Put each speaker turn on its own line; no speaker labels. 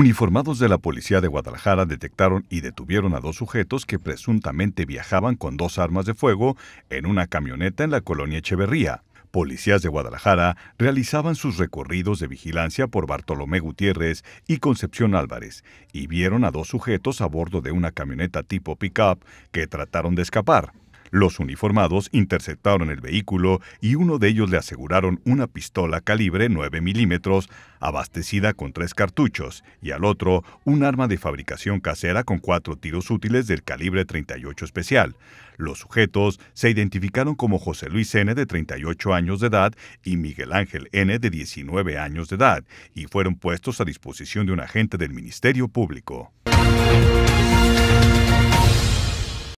Uniformados de la policía de Guadalajara detectaron y detuvieron a dos sujetos que presuntamente viajaban con dos armas de fuego en una camioneta en la colonia Echeverría. Policías de Guadalajara realizaban sus recorridos de vigilancia por Bartolomé Gutiérrez y Concepción Álvarez y vieron a dos sujetos a bordo de una camioneta tipo pickup que trataron de escapar. Los uniformados interceptaron el vehículo y uno de ellos le aseguraron una pistola calibre 9 milímetros abastecida con tres cartuchos y al otro un arma de fabricación casera con cuatro tiros útiles del calibre 38 especial. Los sujetos se identificaron como José Luis N. de 38 años de edad y Miguel Ángel N. de 19 años de edad y fueron puestos a disposición de un agente del Ministerio Público.